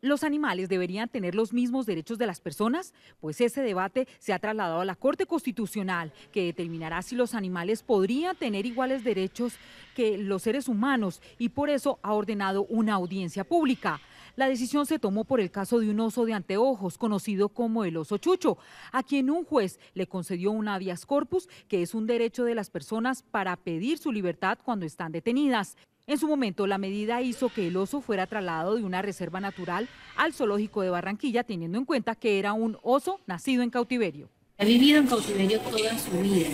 ¿Los animales deberían tener los mismos derechos de las personas? Pues ese debate se ha trasladado a la Corte Constitucional, que determinará si los animales podrían tener iguales derechos que los seres humanos y por eso ha ordenado una audiencia pública. La decisión se tomó por el caso de un oso de anteojos, conocido como el oso chucho, a quien un juez le concedió un habeas corpus, que es un derecho de las personas para pedir su libertad cuando están detenidas. En su momento, la medida hizo que el oso fuera trasladado de una reserva natural al zoológico de Barranquilla, teniendo en cuenta que era un oso nacido en cautiverio. Ha vivido en cautiverio toda su vida,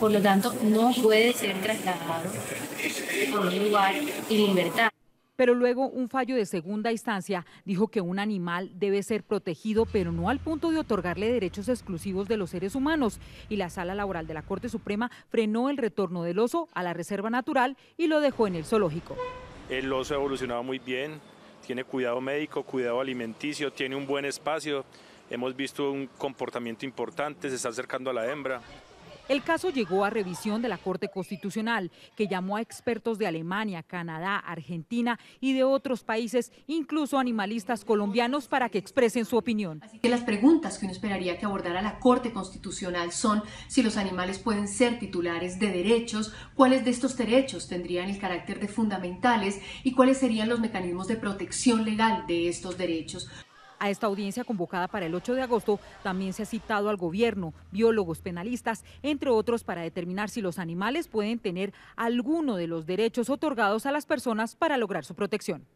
por lo tanto no puede ser trasladado a un lugar y libertad pero luego un fallo de segunda instancia dijo que un animal debe ser protegido, pero no al punto de otorgarle derechos exclusivos de los seres humanos. Y la sala laboral de la Corte Suprema frenó el retorno del oso a la reserva natural y lo dejó en el zoológico. El oso ha evolucionado muy bien, tiene cuidado médico, cuidado alimenticio, tiene un buen espacio. Hemos visto un comportamiento importante, se está acercando a la hembra. El caso llegó a revisión de la Corte Constitucional, que llamó a expertos de Alemania, Canadá, Argentina y de otros países, incluso animalistas colombianos, para que expresen su opinión. Así que las preguntas que uno esperaría que abordara la Corte Constitucional son si los animales pueden ser titulares de derechos, cuáles de estos derechos tendrían el carácter de fundamentales y cuáles serían los mecanismos de protección legal de estos derechos. A esta audiencia convocada para el 8 de agosto también se ha citado al gobierno, biólogos, penalistas, entre otros, para determinar si los animales pueden tener alguno de los derechos otorgados a las personas para lograr su protección.